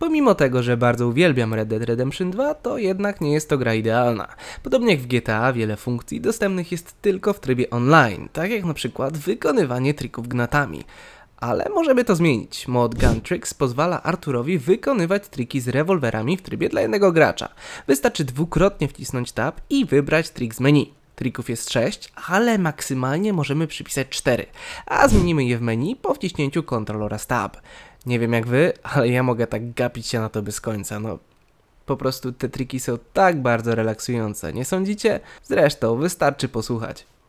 Pomimo tego, że bardzo uwielbiam Red Dead Redemption 2, to jednak nie jest to gra idealna. Podobnie jak w GTA, wiele funkcji dostępnych jest tylko w trybie online, tak jak na przykład wykonywanie trików gnatami. Ale możemy to zmienić. Mod Gun Tricks pozwala Arturowi wykonywać triki z rewolwerami w trybie dla jednego gracza. Wystarczy dwukrotnie wcisnąć tab i wybrać trik z menu. Trików jest 6, ale maksymalnie możemy przypisać 4, a zmienimy je w menu po wciśnięciu Ctrl oraz Tab. Nie wiem jak wy, ale ja mogę tak gapić się na to bez końca, no po prostu te triki są tak bardzo relaksujące, nie sądzicie? Zresztą wystarczy posłuchać.